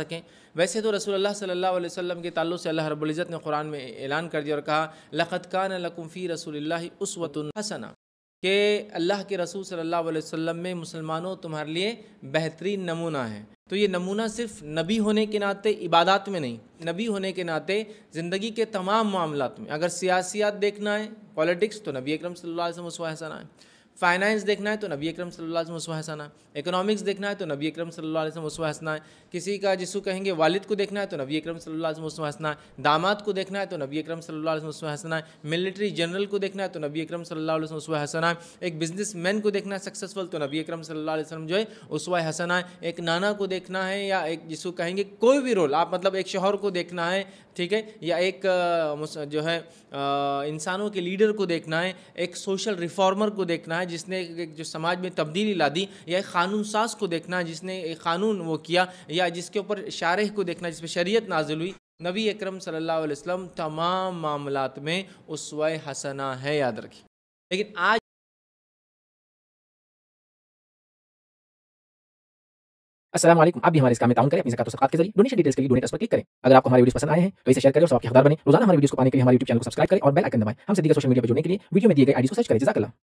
सकें वैसे तो रसूल अल्लाह सल्लल्लाहु अलैहि वसल्लम के ताल्लुक से अल्लाह रब्बुल इज़्ज़त ने कुरान में ऐलान कर दिया और कहा लखत कान लकुफ़ी रसूल उसवतन हसना के अल्लाह के रसूल सल्लल्लाहु अलैहि वसल्लम में मुसलमानों तुम्हारे लिए बेहतरीन नमूना है तो ये नमूना सिर्फ नबी होने के नाते इबादत में नहीं नबी होने के नाते ज़िंदगी के तमाम मामला में अगर सियासियात देखना है पॉलिटिक्स तो नबी अक्रम सल्ला वसम हसना है फाइनेंस देखना है तो नबी अक्रम सल्लम अलैहि वसल्लम इकोनॉमिक्स देखना है तो नबी अक्रम सल्लम अलैहि वसल्लम है किसी का जिसको कहेंगे वालिद को देखना है तो नबी अक्रम सल्लम अलैहि वसल्लम है दामाद को देखना है तो नबी अक्रम सल्लम अलैहि वसल्लम है मिलिट्री जनरल को देखना है तो नबी अक्रम सल्लम अलैहि वसल्लम है एक बिजनेस मैन को देखना है सक्सेसफुल तो नबी अक्रम सल्लम जो है उसवा हसना है एक नाना को देखना है या एक जिसको कहेंगे कोई भी रोल आप मतलब एक शोहर को देखना है ठीक है या एक जो है इंसानों के लीडर को देखना है एक सोशल रिफॉर्मर को देखना है देखना जिसने एक जो समाज में तब्दीली ला दी या एक कानून साज को देखना जिसने एक कानून वो किया या जिसके ऊपर शारह को देखना जिस पर शरीयत नाजिल हुई नबी अकरम सल्लल्लाहु अलैहि वसल्लम तमाम मामलात में उसवा हसना है याद रखिए लेकिन आज असलम आप भी हमारे इस काम में ताउन करें अपनी जकात सदकात के जरिए डोनेशन डिटेल्स के लिए डोनेट पर क्लिक करें अगर आपको हमारी वीडियो पसंद आए हैं तो इसे शेयर करें और सबके हकदार बने रोजाना हमारे वीडियो को पाने के लिए हमारे यूट्यूब चैनल को सब्सक्राइब करें और बेल आइकन दबाएं हमसे दिए सोशल मीडिया पर जुड़ने के लिए वीडियो में दिए गए आईडी को सर्च करें जजाकला